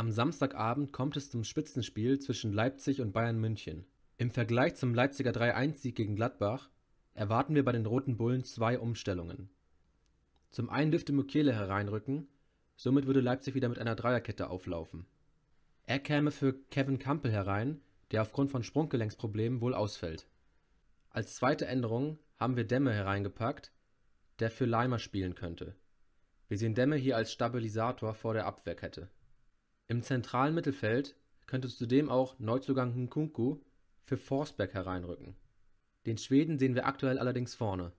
Am Samstagabend kommt es zum Spitzenspiel zwischen Leipzig und Bayern München. Im Vergleich zum Leipziger 3 1 sieg gegen Gladbach erwarten wir bei den Roten Bullen zwei Umstellungen. Zum einen dürfte Mukiele hereinrücken, somit würde Leipzig wieder mit einer Dreierkette auflaufen. Er käme für Kevin Campbell herein, der aufgrund von Sprunggelenksproblemen wohl ausfällt. Als zweite Änderung haben wir Dämme hereingepackt, der für Leimer spielen könnte. Wir sehen Dämme hier als Stabilisator vor der Abwehrkette im zentralen Mittelfeld könnte zudem auch Neuzugang Nkunku für Forsberg hereinrücken. Den Schweden sehen wir aktuell allerdings vorne